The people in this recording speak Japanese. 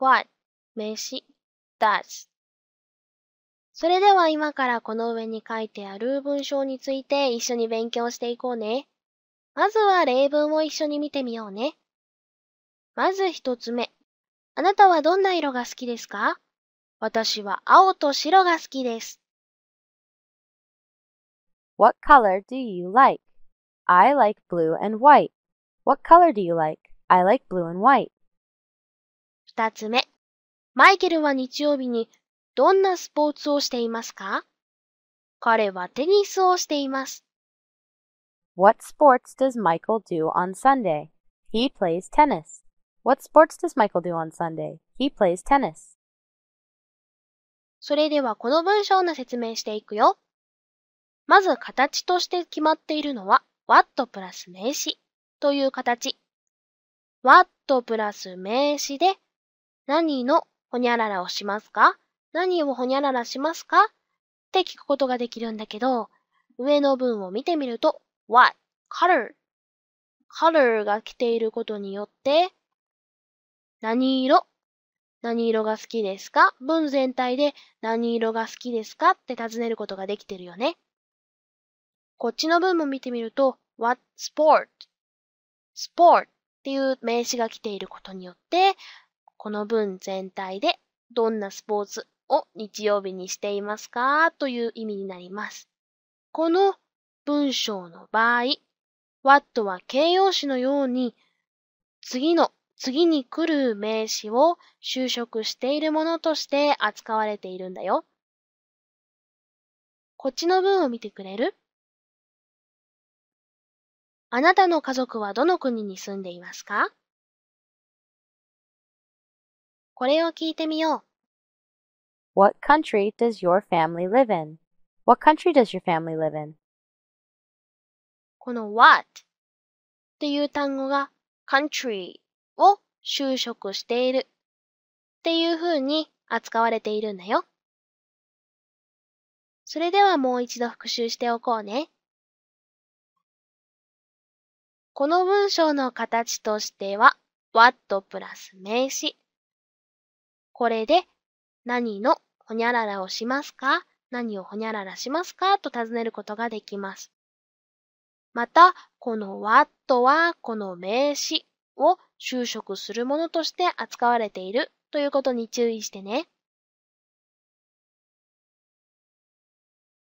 what 名詞 does それでは今からこの上に書いてある文章について一緒に勉強していこうね。まずは例文を一緒に見てみようね。まず一つ目。あなたはどんな色が好きですか私は青と白が好きです。What color do you like? I like blue and white. What color do you like? I like blue and white. 二つ目。マイケルは日曜日にどんなスポーツをしていますか彼はテニスをしています。What sports does Michael do on Sunday? He plays tennis. What sports does Michael do on Sunday? He plays tennis. それではこの文章の説明していくよ。まず形として決まっているのは what プラス名詞という形。what プラス名詞で何のほにゃららをしますか何をほにゃららしますかって聞くことができるんだけど、上の文を見てみると、what, color, color が来ていることによって、何色、何色が好きですか文全体で何色が好きですかって尋ねることができてるよね。こっちの文も見てみると、what sport, sport っていう名詞が来ていることによって、この文全体でどんなスポーツを日曜日にしていますかという意味になります。この文章の場合、what は形容詞のように次の次に来る名詞を就職しているものとして扱われているんだよ。こっちの文を見てくれるあなたの家族はどの国に住んでいますかこれを聞いてみよう。What country does your family live in? What country does your family live in? この what っていう単語が country を就職しているっていう風に扱われているんだよ。それではもう一度復習しておこうね。この文章の形としては what プラス名詞これで何のほにゃららをしますか何をほにゃららしますかと尋ねることができます。また、この what はこの名詞を就職するものとして扱われているということに注意してね。